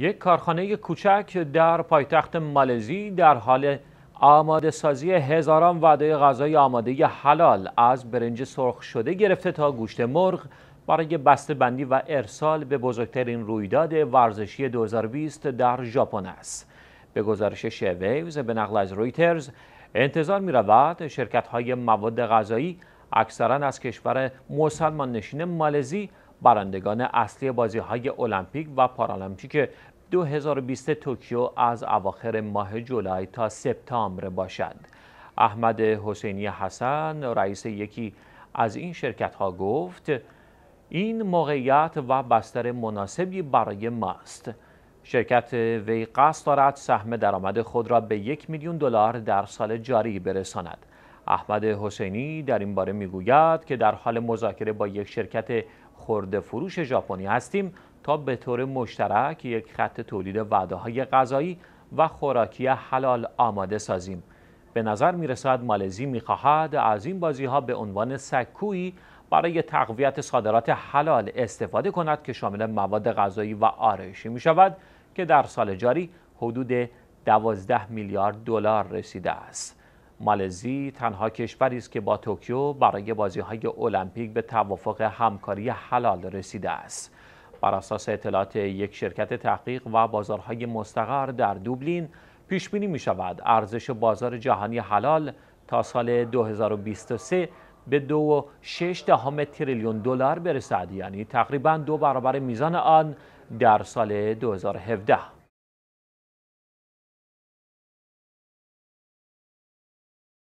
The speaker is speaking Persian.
یک کارخانه کوچک در پایتخت مالزی در حال آماده سازی هزاران وعده غذای آماده حلال از برنج سرخ شده گرفته تا گوشت مرغ برای بسته بندی و ارسال به بزرگترین رویداد ورزشی 2020 در ژاپن است. به گزارش شویوز به نقل از رویترز انتظار می رود شرکت های مواد غذایی اکثرا از کشور مسلمان نشین مالزی برندگان اصلی بازی های المپیک و پارالمپیک 2020 توکیو از اواخر ماه جولای تا سپتامبر باشد. احمد حسینی حسن رئیس یکی از این شرکت ها گفت این موقعیت و بستر مناسبی برای ماست. شرکت وی قصد دارد سهم درآمد خود را به یک میلیون دلار در سال جاری برساند. احمد حسینی در این باره میگوید که در حال مذاکره با یک شرکت خورده فروش ژاپنی هستیم تا به طور مشترک یک خط تولید وعده های غذایی و خوراکی حلال آماده سازیم به نظر می رسد مالزی می خواهد از این بازی ها به عنوان سکویی برای تقویت صادرات حلال استفاده کند که شامل مواد غذایی و آرایشی می شود که در سال جاری حدود 12 میلیارد دلار رسیده است. مالزی تنها کشوری است که با توکیو برای بازی های المپیک به توافق همکاری حلال رسیده است. بر اساس اطلاعات یک شرکت تحقیق و بازارهای مستقر در دوبلین پیش بینی می شود ارزش بازار جهانی حلال تا سال 2023 به دو شش دهم تریلیون دلار برسد یعنی تقریبا دو برابر میزان آن در سال 2017